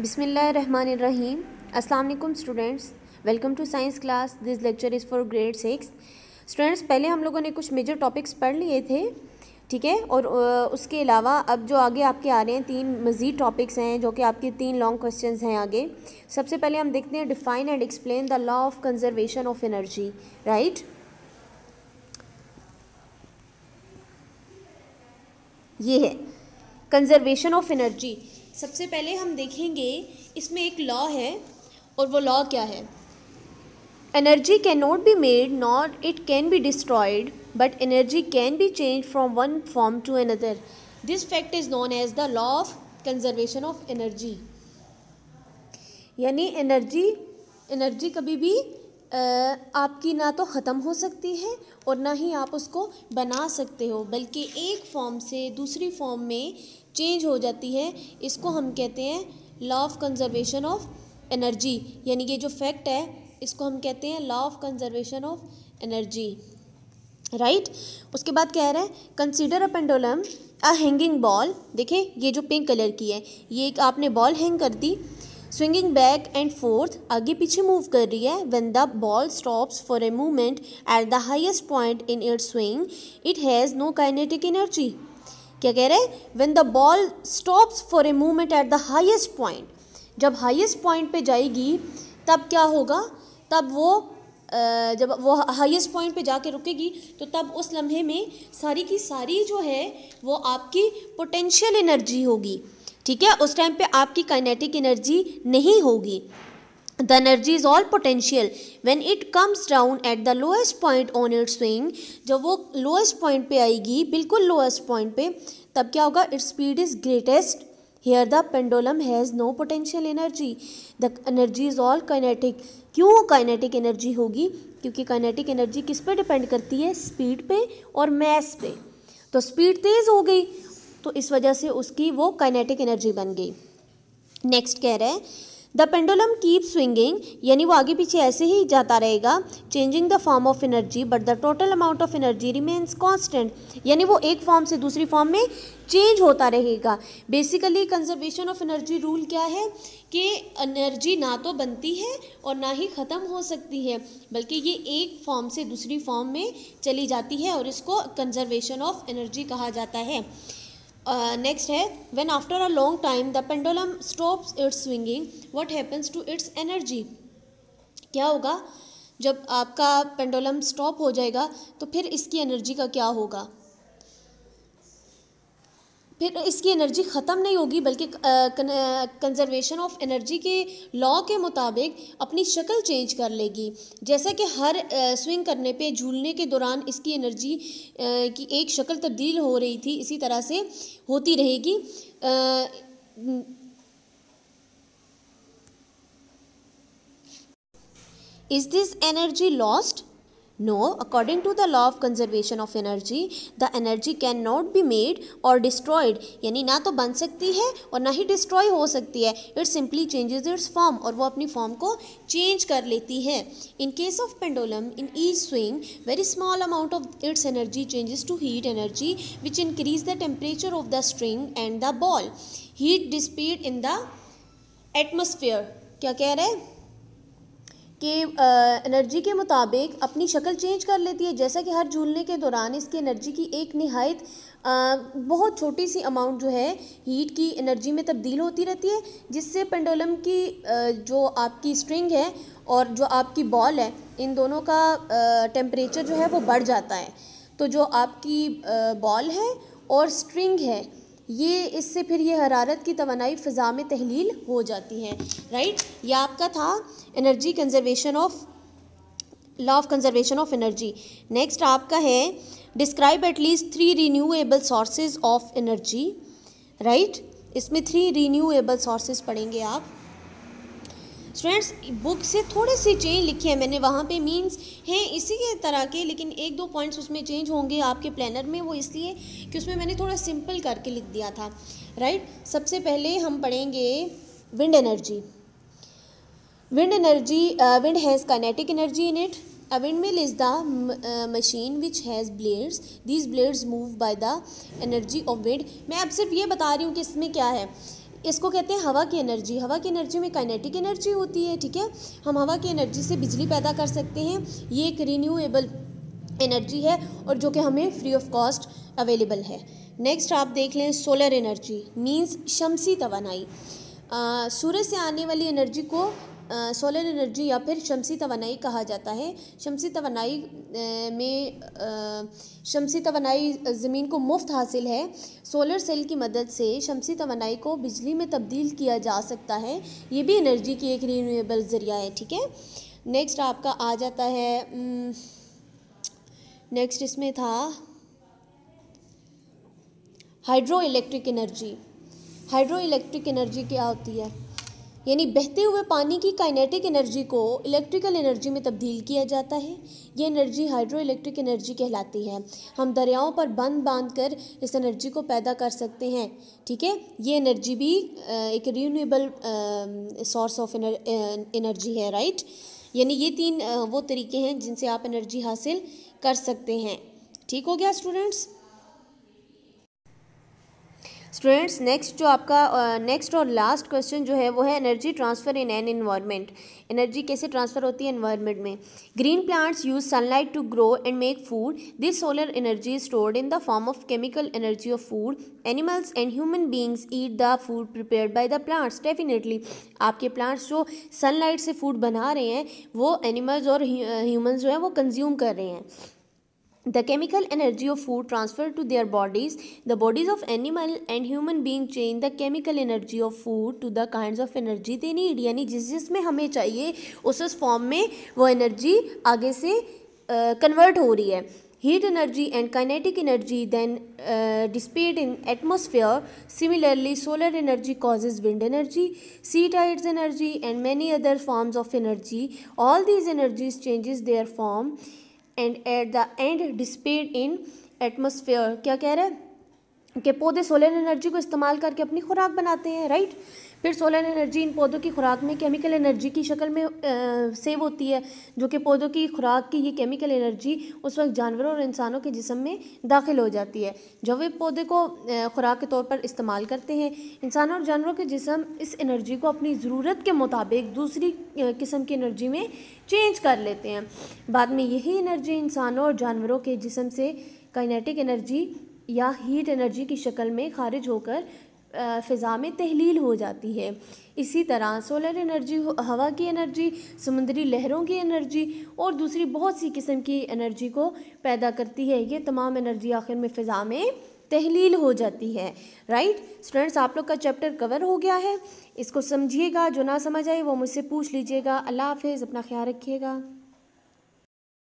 बिसमीम अल्लाम students welcome to science class this lecture is for grade six students पहले हम लोगों ने कुछ मेजर टॉपिक्स पढ़ लिए थे ठीक है और उसके अलावा अब जो आगे आपके आ रहे हैं तीन मज़ीद टॉपिक्स हैं जो कि आपके तीन लॉन्ग क्वेश्चन हैं आगे सबसे पहले हम देखते हैं define and explain the law of conservation of energy right ये है कंजर्वेशन ऑफ एनर्जी सबसे पहले हम देखेंगे इसमें एक लॉ है और वो लॉ क्या है energy can not be made not it can be destroyed but energy can be change from one form to another this fact is known as the law of conservation of energy यानी energy energy कभी भी आपकी ना तो ख़त्म हो सकती है और ना ही आप उसको बना सकते हो बल्कि एक फॉर्म से दूसरी फॉर्म में चेंज हो जाती है इसको हम कहते हैं law of conservation of energy यानी ये जो फैक्ट है इसको हम कहते हैं law of conservation of energy right उसके बाद कह रहे हैं consider a pendulum a hanging ball देखें ये जो पिंक कलर की है ये एक आपने बॉल हैंग कर दी स्विंगिंग बैक एंड फोर्थ आगे पीछे मूव कर रही है when the ball stops for a movement at the highest point in it swing it has no kinetic energy क्या कह रहे हैं when the ball stops for a movement at the highest point जब highest point पे जाएगी तब क्या होगा तब वो जब वो हाइस्ट पॉइंट पे जाके रुकेगी तो तब उस लम्हे में सारी की सारी जो है वो आपकी पोटेंशियल एनर्जी होगी ठीक है उस टाइम पे आपकी काइनेटिक एनर्जी नहीं होगी the energy is all potential when it comes down at the lowest point on it swing जब वो लोएस्ट पॉइंट पे आएगी बिल्कुल लोएस्ट पॉइंट पे तब क्या होगा its speed is greatest here the pendulum has no potential energy the energy is all kinetic क्यों काइनेटिक एनर्जी होगी क्योंकि काइनेटिक एनर्जी किस पे डिपेंड करती है स्पीड पे और मैस पे तो स्पीड तेज़ हो गई तो इस वजह से उसकी वो काइनेटिक एनर्जी बन गई नेक्स्ट कह रहे हैं द पेंडोलम कीप स्विंगिंग यानी वो आगे पीछे ऐसे ही जाता रहेगा changing the form of energy but the total amount of energy remains constant यानी वो एक फॉर्म से दूसरी फॉर्म में चेंज होता रहेगा basically conservation of energy rule क्या है कि एनर्जी ना तो बनती है और ना ही ख़त्म हो सकती है बल्कि ये एक फॉर्म से दूसरी फॉर्म में चली जाती है और इसको कंजर्वेशन ऑफ एनर्जी कहा जाता है नेक्स्ट uh, है when after a long time the pendulum stops its swinging what happens to its energy क्या होगा जब आपका पेंडोलम स्टॉप हो जाएगा तो फिर इसकी एनर्जी का क्या होगा फिर इसकी एनर्जी ख़त्म नहीं होगी बल्कि कंजर्वेशन ऑफ एनर्जी के लॉ के मुताबिक अपनी शक्ल चेंज कर लेगी जैसा कि हर स्विंग करने पे झूलने के दौरान इसकी एनर्जी की एक शक्ल तब्दील हो रही थी इसी तरह से होती रहेगी is this energy lost No, according to the law of conservation of energy, the energy can not be made or destroyed. यानी ना तो बन सकती है और ना ही destroy हो सकती है It simply changes its form और वो अपनी form को change कर लेती है In case of pendulum, in each swing, very small amount of its energy changes to heat energy which increase the temperature of the string and the ball. Heat dissipate in the atmosphere. क्या कह रहे हैं के energy के मुताबिक अपनी शक्ल change कर लेती है जैसा कि हर झूलने के दौरान इसकी एनर्जी की एक नहायत बहुत छोटी सी अमाउंट जो है हीट की एनर्जी में तब्दील होती रहती है जिससे पेंडोलम की आ, जो आपकी स्ट्रिंग है और जो आपकी बॉल है इन दोनों का टेम्परेचर जो है वो बढ़ जाता है तो जो आपकी बॉल है और स्ट्रिंग है ये इससे फिर ये हरारत की तोानाई फ़ा में तहलील हो जाती है राइट ये आपका था energy conservation of law of conservation of energy next आपका है describe at least three renewable sources of energy right इसमें थ्री रीन्यूएबल सोर्सेज पढ़ेंगे आप स्टूडेंट्स बुक से थोड़े से चेंज लिखे हैं मैंने वहाँ पे मीन्स हैं इसी के तरह के लेकिन एक दो पॉइंट्स उसमें चेंज होंगे आपके प्लानर में वो इसलिए कि उसमें मैंने थोड़ा सिंपल करके लिख दिया था राइट सबसे पहले हम पढ़ेंगे wind energy wind energy wind has kinetic energy in it a windmill is the machine which has blades. These blades move by the energy of wind मैं अब सिर्फ ये बता रही हूँ कि इसमें क्या है इसको कहते हैं हवा की एनर्जी हवा की एनर्जी में काइनेटिक एनर्जी होती है ठीक है हम हवा की एनर्जी से बिजली पैदा कर सकते हैं ये एक रीन्यूएबल एनर्जी है और जो कि हमें फ्री ऑफ कॉस्ट अवेलेबल है नेक्स्ट आप देख लें सोलर एनर्जी मीन्स शमसी तोानाई सूरज से आने वाली एनर्जी को सोलर एनर्जी या फिर शमसी तोानाई कहा जाता है शमसी तोानाई में शमसी तोानाई ज़मीन को मुफ्त हासिल है सोलर सेल की मदद से शमसी तोानाई को बिजली में तब्दील किया जा सकता है ये भी एनर्जी की एक रीनूएबल ज़रिया है ठीक है नेक्स्ट आपका आ जाता है नेक्स्ट इसमें था hydroelectric energy hydroelectric energy क्या होती है यानी बहते हुए पानी की काइनेटिक एनर्जी को इलेक्ट्रिकल एनर्जी में तब्दील किया जाता है ये एनर्जी हाइड्रो इलेक्ट्रिक एनर्जी कहलाती है हम दरियाओं पर बंद बांध कर इस एनर्जी को पैदा कर सकते हैं ठीक है ये एनर्जी भी एक रीनबल सोर्स ऑफ एनर्जी है राइट यानी ये तीन वो तरीके हैं जिनसे आप एनर्जी हासिल कर सकते हैं ठीक हो गया स्टूडेंट्स स्टूडेंट्स नेक्स्ट जो आपका नेक्स्ट और लास्ट क्वेश्चन जो है वो है energy transfer in an environment energy कैसे ट्रांसफ़र होती है इन्वायरमेंट में green plants use sunlight to grow and make food this solar energy is stored in the form of chemical energy of food animals and human beings eat the food prepare by the plants definitely आपके plants जो sunlight से food बना रहे हैं वो animals और humans जो हैं वो कंज्यूम कर रहे हैं the chemical energy of food transferred to their bodies the bodies of animal and human being change the chemical energy of food to the kinds of energy they need यानी जिस जिस में हमें चाहिए उस उस form में वो energy. आगे se convert uh, हो heat energy and kinetic energy then uh, dissipate in atmosphere similarly solar energy causes wind energy sea tides energy and many other forms of energy all these energies changes their form uh, and at the end dispersed in atmosphere क्या कह रहे हैं कि पौधे solar energy को इस्तेमाल करके अपनी खुराक बनाते हैं राइट फिर सोलर एनर्जी इन पौधों की खुराक में केमिकल एनर्जी की शक्ल में आ, सेव होती है जो कि पौधों की खुराक की ये केमिकल एनर्जी उस वक्त जानवरों और इंसानों के जिसम में दाखिल हो जाती है जब वे पौधे को खुराक के तौर पर इस्तेमाल करते हैं इंसानों और जानवरों के जिसम इस एनर्जी को अपनी ज़रूरत के मुताबिक दूसरी किस्म की एनर्जी में चेंज कर लेते हैं बाद में यही एनर्जी इंसानों और जानवरों के जिसम से काइनेटिक एनर्जी या हीट एनर्जी की शक्ल में खारिज होकर फ़िज़ा में तहलील हो जाती है इसी तरह सोलर एनर्जी हवा की एनर्जी समुद्री लहरों की एनर्जी और दूसरी बहुत सी किस्म की एनर्जी को पैदा करती है ये तमाम एनर्जी आखिर में फ़िज़ा में तहलील हो जाती है राइट स्टूडेंट्स आप लोग का चैप्टर कवर हो गया है इसको समझिएगा जो ना समझ आए वो मुझसे पूछ लीजिएगा अल्लाह हाफिज़ अपना ख्याल रखिएगा